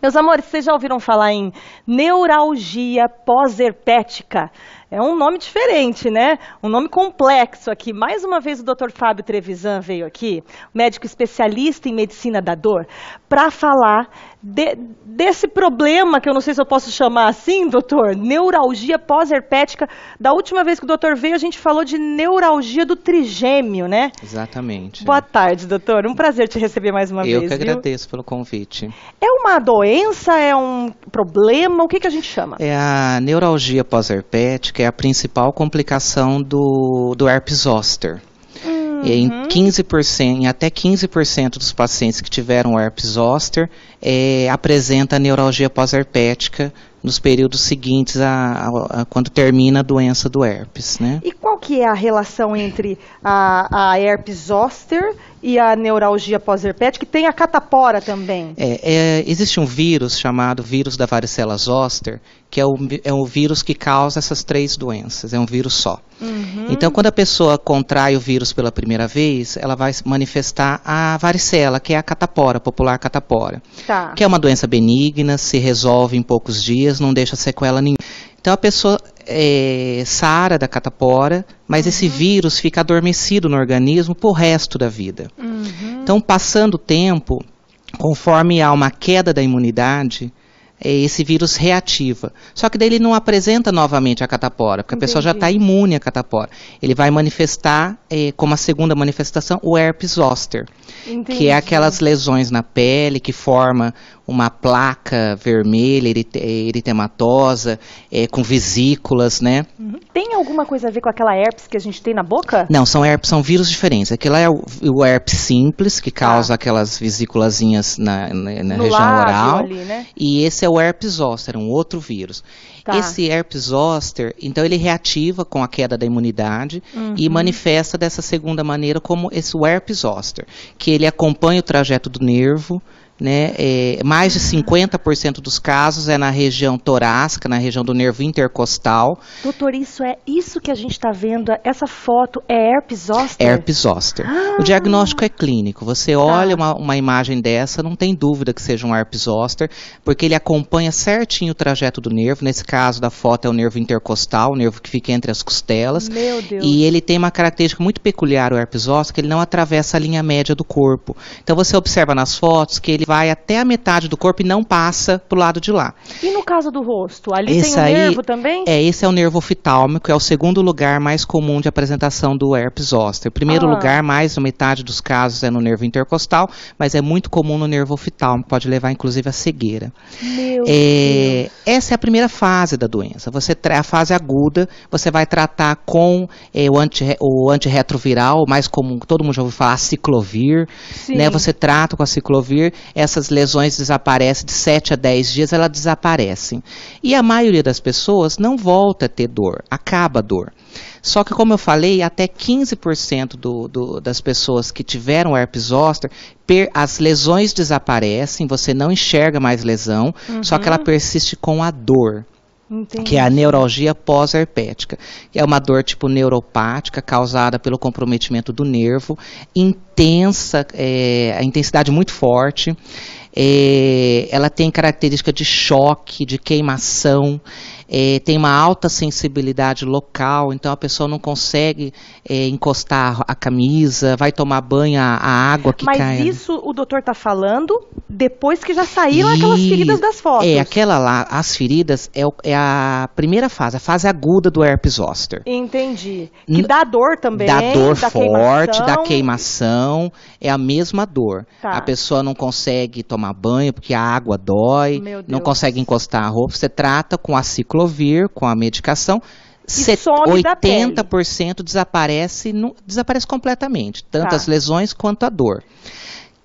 Meus amores, vocês já ouviram falar em neuralgia pós-herpética? É um nome diferente, né? Um nome complexo aqui. Mais uma vez o Dr. Fábio Trevisan veio aqui, médico especialista em medicina da dor, para falar de, desse problema que eu não sei se eu posso chamar assim, doutor, neuralgia pós-herpética. Da última vez que o doutor veio, a gente falou de neuralgia do trigêmeo, né? Exatamente. Boa tarde, doutor. Um prazer te receber mais uma eu vez. Eu que agradeço viu? pelo convite. É uma doença? É um problema? O que, que a gente chama? É a neuralgia pós-herpética que é a principal complicação do, do herpes zoster. Uhum. Em 15%, em até 15% dos pacientes que tiveram herpes zoster é, apresenta neuralgia pós-herpética nos períodos seguintes a, a, a, quando termina a doença do herpes, né? E qual que é a relação entre a, herpes zoster e a neuralgia pós-herpética, que tem a catapora também. É, é, existe um vírus chamado vírus da varicela zoster, que é o, é o vírus que causa essas três doenças, é um vírus só. Uhum. Então, quando a pessoa contrai o vírus pela primeira vez, ela vai manifestar a varicela, que é a catapora, popular catapora, tá. que é uma doença benigna, se resolve em poucos dias, não deixa sequela nenhuma. Então, a pessoa é, sara da catapora, mas uhum. esse vírus fica adormecido no organismo por resto da vida. Uhum. Então, passando o tempo, conforme há uma queda da imunidade, é, esse vírus reativa. Só que daí ele não apresenta novamente a catapora, porque Entendi. a pessoa já está imune à catapora. Ele vai manifestar, é, como a segunda manifestação, o herpes zoster, Entendi. que é aquelas lesões na pele que forma uma placa vermelha, eritematosa, é, com vesículas, né? Uhum. Tem alguma coisa a ver com aquela herpes que a gente tem na boca? Não, são herpes, são vírus diferentes. Aquela é o, o herpes simples, que tá. causa ah. aquelas vesículazinhas na, na, na região oral. Ali, né? E esse é o herpes zoster, um outro vírus. Tá. Esse herpes zoster, então ele reativa com a queda da imunidade uhum. e manifesta dessa segunda maneira como esse herpes zoster, que ele acompanha o trajeto do nervo, né, é, mais de 50% dos casos é na região torácica, na região do nervo intercostal. Doutor, isso é isso que a gente está vendo? Essa foto é herpes zoster? Herpes zoster. Ah. O diagnóstico é clínico. Você tá. olha uma, uma, imagem dessa, não tem dúvida que seja um herpes zoster, porque ele acompanha certinho o trajeto do nervo. Nesse caso da foto é o nervo intercostal, o nervo que fica entre as costelas. Meu Deus. E ele tem uma característica muito peculiar, o herpes zoster, que ele não atravessa a linha média do corpo. Então você observa nas fotos que ele vai até a metade do corpo e não passa pro lado de lá. E no caso do rosto, ali esse tem o aí, nervo também? É, esse é o nervo oftálmico, é o segundo lugar mais comum de apresentação do herpes zoster. Primeiro ah. lugar, mais da metade dos casos é no nervo intercostal, mas é muito comum no nervo oftálmico, pode levar inclusive à cegueira. Meu é, Deus. Essa é a primeira fase da doença. Você a fase aguda, você vai tratar com é, o, anti, o antirretroviral, mais comum, todo mundo já ouviu falar, ciclovir, né? Sim. né? Você trata com a ciclovir, essas lesões desaparecem de 7 a 10 dias, elas desaparecem. E a maioria das pessoas não volta a ter dor, acaba a dor. Só que, como eu falei, até 15% do, do, das pessoas que tiveram herpes zoster, per, as lesões desaparecem, você não enxerga mais lesão, uhum. só que ela uhum. persiste com a dor. Entendi. que é a neurologia pós-herpética. É uma dor tipo neuropática causada pelo comprometimento do nervo, intensa, é, a intensidade muito forte. É, ela tem característica de choque, de queimação, é, tem uma alta sensibilidade local, então a pessoa não consegue é, encostar a camisa, vai tomar banho, a, a água que Mas cai. Mas isso o doutor está falando depois que já saíram e... aquelas feridas das fotos. É, aquela lá, as feridas, é, é, a primeira fase, a fase aguda do herpes zoster. Entendi. Que dá dor também. Dá dor da forte, queimação. dá queimação, é a mesma dor. Tá. A pessoa não consegue tomar banho porque a água dói, não consegue encostar a roupa. Você trata com a ciclovir, com a medicação. E Set... 80% desaparece, no... desaparece completamente, tanto tá. as lesões quanto a dor.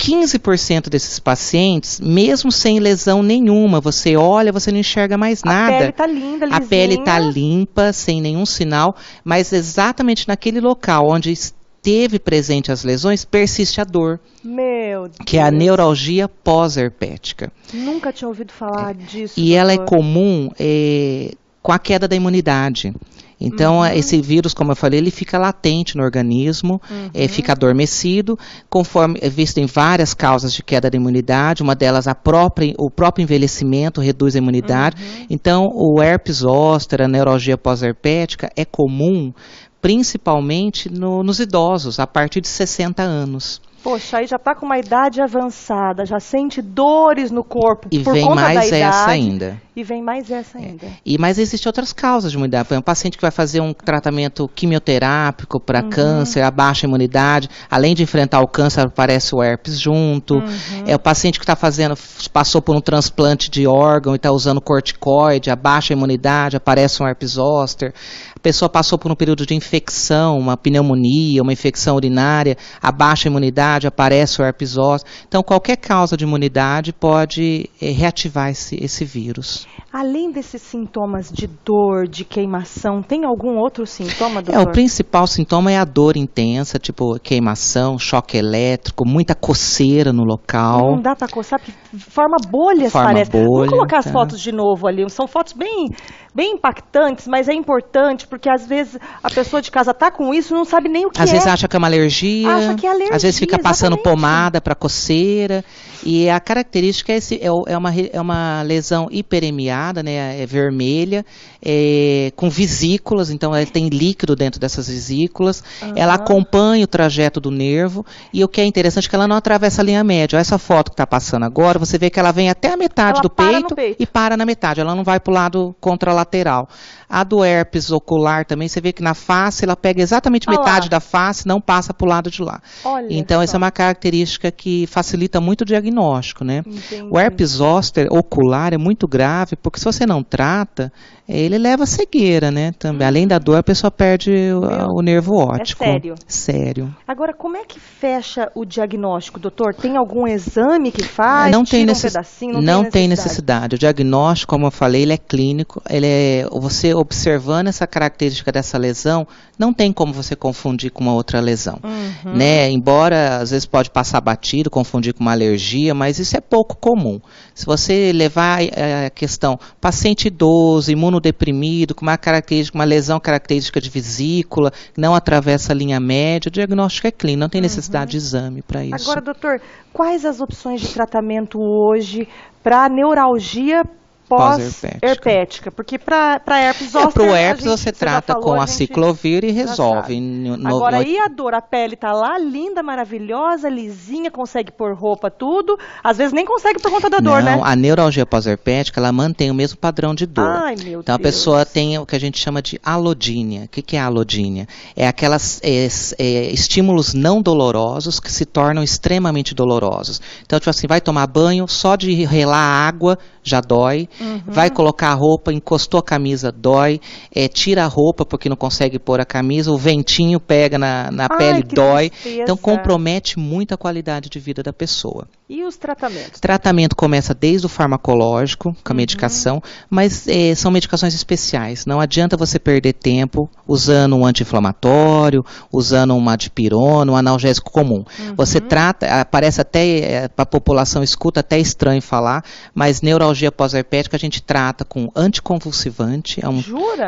15% desses pacientes, mesmo sem lesão nenhuma, você olha, você não enxerga mais nada. A pele está linda, lisinha. A pele está limpa, sem nenhum sinal, mas exatamente naquele local onde esteve presente as lesões, persiste a dor. Meu Deus. Que é a neuralgia pós-herpética. Nunca tinha ouvido falar é. disso. E ela é comum é, com a queda da imunidade. Então, uhum. esse vírus, como eu falei, ele fica latente no organismo, eh, uhum. é, fica adormecido, conforme é visto em várias causas de queda da imunidade, uma delas a própria, o próprio envelhecimento reduz a imunidade. Uhum. Então, o herpes zoster, a neurologia pós-herpética, é comum principalmente no, nos idosos, a partir de 60 anos. Poxa, aí já está com uma idade avançada, já sente dores no corpo e por vem conta mais da idade. Essa ainda. E vem mais essa é. ainda. E mas existem outras causas de imunidade. um paciente que vai fazer um tratamento quimioterápico para uhum. câncer, a baixa imunidade, além de enfrentar o câncer, aparece o herpes junto. Uhum. É o paciente que está fazendo, passou por um transplante de órgão e está usando corticoide, a baixa imunidade, aparece um herpes zoster. A pessoa passou por um período de infecção, uma pneumonia, uma infecção urinária, a baixa imunidade imunidade, aparece o herpes herpesose. Então, qualquer causa de imunidade pode é, reativar esse, esse vírus. Além desses sintomas de dor, de queimação, tem algum outro sintoma, doutor? É, o principal sintoma é a dor intensa, tipo queimação, choque elétrico, muita coceira no local. Não dá para coçar, porque forma bolhas, forma parece. Bolha, Vamos colocar as tá. fotos de novo ali. São fotos bem, bem impactantes, mas é importante, porque às vezes a pessoa de casa tá com isso e não sabe nem o que às é. Às vezes acha que é uma alergia. Acha que é alergia. Às vezes fica passando pomada para coceira. E a característica é, esse, é, é uma, é uma lesão hiperemiada, né? É vermelha, é, com vesículas, então ela é, tem líquido dentro dessas vesículas. Uhum. Ela acompanha o trajeto do nervo. E o que é interessante é que ela não atravessa a linha média. essa foto que está passando agora, você vê que ela vem até a metade ela do peito, peito, e para na metade. Ela não vai para o lado contralateral. A do herpes ocular também, você vê que na face ela pega exatamente metade da face, não passa para o lado de lá. Olha então, só. essa é uma característica que facilita muito o diagnóstico, né? Entendi. O herpes zoster ocular é muito grave, porque se você não trata, ele leva a cegueira, né? Também. Além da dor, a pessoa perde o, o nervo é óptico. É sério. Sério. Agora, como é que fecha o diagnóstico, doutor? Tem algum exame que faz? Não tem, necess... um não, não tem, necessidade. tem necessidade. O diagnóstico, como eu falei, ele é clínico. Ele é você observando essa característica dessa lesão, não tem como você confundir com uma outra lesão, uhum. né? Embora às vezes pode passar batido, confundir com uma alergia, mas isso é pouco comum. Se você levar eh, a questão paciente idoso, imunodeprimido, com uma característica, uma lesão característica de vesícula, não atravessa a linha média, o diagnóstico é clínico, não tem uhum. necessidade uhum. de exame para isso. Agora, doutor, quais as opções de tratamento hoje para neuralgia pós-herpética. Pós porque para herpes é, óssea... É, para o herpes gente, você trata falou, com a, a ciclovir e resolve. No, Agora, no... e a dor? A pele tá lá, linda, maravilhosa, lisinha, consegue pôr roupa, tudo. Às vezes nem consegue por conta da dor, Não, né? Não, a neuralgia pós-herpética, ela mantém o mesmo padrão de dor. Ai, meu então, Deus. a pessoa tem o que a gente chama de alodínia. O que, que é alodínia? É aquelas é, é, estímulos não dolorosos que se tornam extremamente dolorosos. Então, tipo assim, vai tomar banho, só de relar a água já dói uhum. vai colocar a roupa, encostou a camisa, dói, é, tira a roupa porque não consegue pôr a camisa, o ventinho pega na, na Ai, pele, dói. Tristeza. Então compromete muito a qualidade de vida da pessoa. E os tratamentos? O tratamento começa desde o farmacológico, com a uhum. medicação, mas é, são medicações especiais. Não adianta você perder tempo usando um anti-inflamatório, usando uma dipirona, um analgésico comum. Uhum. Você trata, parece até, é, para a população escuta até estranho falar, mas neuralgia pós-herpética médica a gente trata com anticonvulsivante. É, um,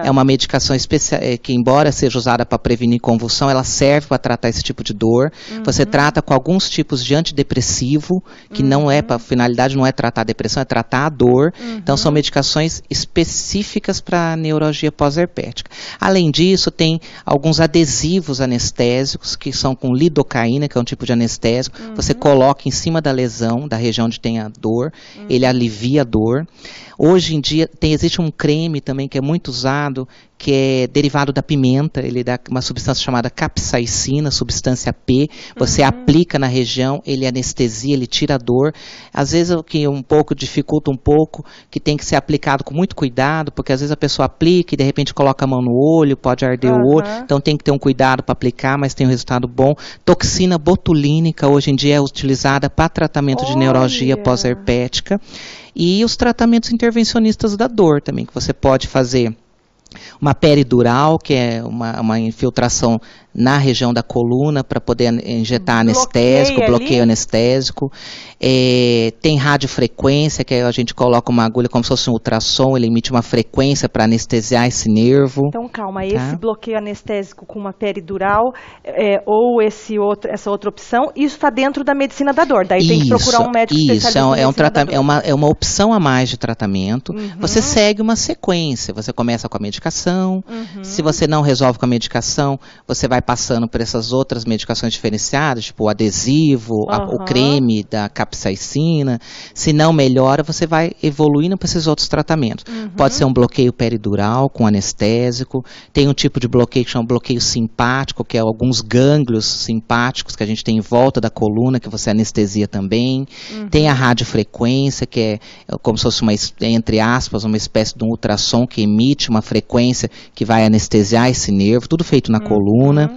é uma medicação especial é, que, embora seja usada para prevenir convulsão, ela serve para tratar esse tipo de dor. Uhum. Você trata com alguns tipos de antidepressivo, que uhum. não é, para uhum. finalidade não é tratar a depressão, é tratar a dor. Uhum. Então, são uhum. medicações específicas para neurologia pós-herpética. Além disso, tem alguns adesivos anestésicos, que são com lidocaína, que é um tipo de anestésico. Você uhum. coloca em cima da lesão, da região onde tem a dor, ele alivia a dor. Hoje em dia tem, existe um creme também que é muito usado, que é derivado da pimenta, ele dá uma substância chamada capsaicina, substância P, você uhum. aplica na região, ele anestesia, ele tira a dor. Às vezes o que um pouco dificulta um pouco, que tem que ser aplicado com muito cuidado, porque às vezes a pessoa aplica e de repente coloca a mão no olho, pode arder uhum. o olho, então tem que ter um cuidado para aplicar, mas tem um resultado bom. Toxina botulínica hoje em dia é utilizada para tratamento Olha. de neurologia pós-herpética. E os tratamentos intervencionistas da dor também, que você pode fazer uma peridural, que é uma, uma infiltração na região da coluna para poder injetar anestésico, bloqueio anestésico. É, tem radiofrequência, que a gente coloca uma agulha como se fosse um ultrassom, ele emite uma frequência para anestesiar esse nervo. Então, calma, tá? esse bloqueio anestésico com uma peridural é, ou esse outro, essa outra opção, isso está dentro da medicina da dor. Daí isso, tem que procurar um médico isso, especialista. Isso, é, um é, é, uma, é uma opção a mais de tratamento. Uhum. Você segue uma sequência, você começa com a medicação, uhum. se você não resolve com a medicação, você vai vai passando por essas outras medicações diferenciadas, tipo o adesivo, uhum. a, o creme da capsaicina. Se não melhora, você vai evoluindo para esses outros tratamentos. Uhum. Pode ser um bloqueio peridural com anestésico, tem um tipo de bloqueio que chama bloqueio simpático, que é alguns gânglios simpáticos que a gente tem em volta da coluna, que você anestesia também. Uhum. Tem a radiofrequência, que é, é como se fosse uma, entre aspas, uma espécie de um ultrassom que emite uma frequência que vai anestesiar esse nervo, tudo feito na uhum. coluna.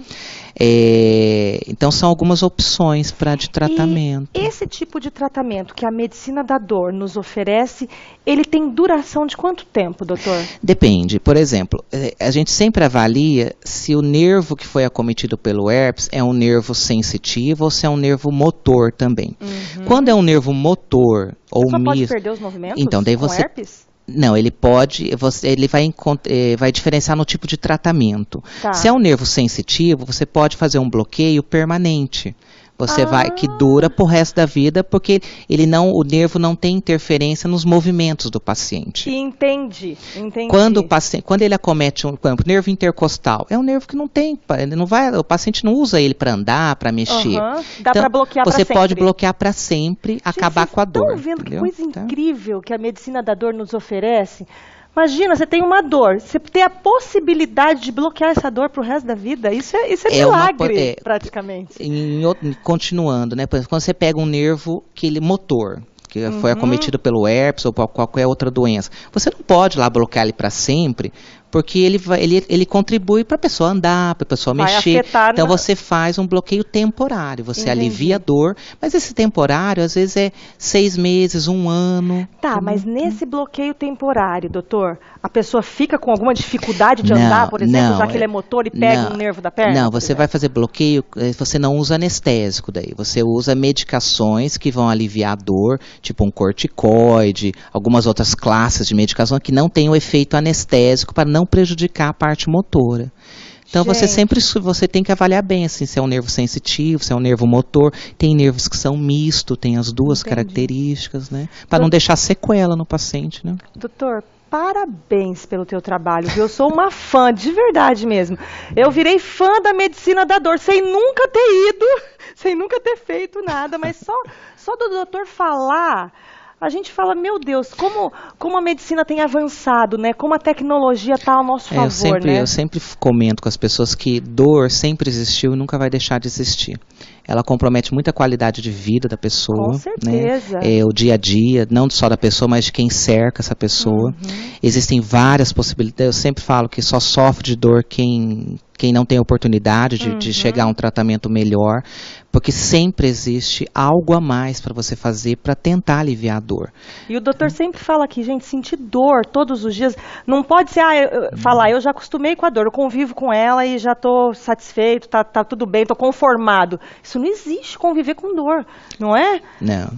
É, então são algumas opções para de tratamento. E esse tipo de tratamento que a medicina da dor nos oferece, ele tem duração de quanto tempo, doutor? Depende. Por exemplo, é, a gente sempre avalia se o nervo que foi acometido pelo herpes é um nervo sensitivo ou se é um nervo motor também. Uhum. Quando é um nervo motor ou Só misto, pode perder os movimentos então daí você herpes? Não, ele pode, você, ele vai, eh, vai diferenciar no tipo de tratamento. Tá. Se é um nervo sensitivo, você pode fazer um bloqueio permanente. Você ah. vai que dura pro resto da vida, porque ele não, o nervo não tem interferência nos movimentos do paciente. Entendi, entendi. Quando o paciente, quando ele acomete um campo, nervo intercostal, é um nervo que não tem, ele não vai, o paciente não usa ele para andar, para mexer. Uhum. Dá então, para bloquear Você pode bloquear para sempre, Gente, acabar com a dor. Estão vendo entendeu? que coisa então incrível que a medicina da dor nos oferece? Imagina, você tem uma dor, você tem a possibilidade de bloquear essa dor para o resto da vida. Isso é, isso é, é milagre, uma, é, praticamente. Em, continuando, né? Por exemplo, quando você pega um nervo aquele é motor, que uhum. foi acometido pelo herpes ou por qualquer outra doença, você não pode lá bloquear ele para sempre, porque ele, vai, ele, ele contribui para a pessoa andar, para a pessoa vai mexer. Afetar, então na... você faz um bloqueio temporário, você Entendi. alivia a dor, mas esse temporário às vezes é seis meses, um ano. Tá, então, mas nesse bloqueio temporário, doutor, a pessoa fica com alguma dificuldade de não, andar, por exemplo, não, já que ele é motor e pega o um nervo da perna? Não, você vai fazer bloqueio, eh, você não usa anestésico daí, você usa medicações que vão aliviar a dor, tipo um corticoide, algumas outras classes de medicação que não tem o efeito anestésico para não prejudicar a parte motora. Então Gente. você sempre você tem que avaliar bem assim, se é um nervo sensitivo, se é um nervo motor. Tem nervos que são misto, tem as duas Entendi. características, né? Para não deixar sequela no paciente, né? Doutor, parabéns pelo teu trabalho. Viu? Eu sou uma fã, de verdade mesmo. Eu virei fã da medicina da dor, sem nunca ter ido, sem nunca ter feito nada, mas só só do doutor falar a gente fala, meu Deus, como, como a medicina tem avançado, né? Como a tecnologia está ao nosso favor, é, eu sempre, né? Eu sempre comento com as pessoas que dor sempre existiu e nunca vai deixar de existir ela compromete muita qualidade de vida da pessoa. Com né? certeza. Né? É, o dia a dia, não só da pessoa, mas de quem cerca essa pessoa. Uhum. Existem várias possibilidades. Eu sempre falo que só sofre de dor quem quem não tem oportunidade de, uhum. de, chegar a um tratamento melhor, porque sempre existe algo a mais para você fazer para tentar aliviar a dor. E o doutor sempre fala que, gente, sentir dor todos os dias não pode ser, ah, eu, uhum. falar, eu já acostumei com a dor, eu convivo com ela e já estou satisfeito, tá, tá tudo bem, estou conformado. Isso isso não existe conviver com dor, não é? Não.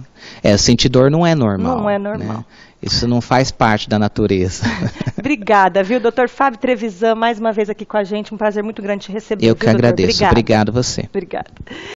É, sentir dor não é normal. Não é né? normal. Né? Isso não faz parte da natureza. Obrigada, viu, doutor Fábio Trevisan, mais uma vez aqui com a gente. Um prazer muito grande te receber. Eu viu, que agradeço. Obrigado. Obrigado você. Obrigada.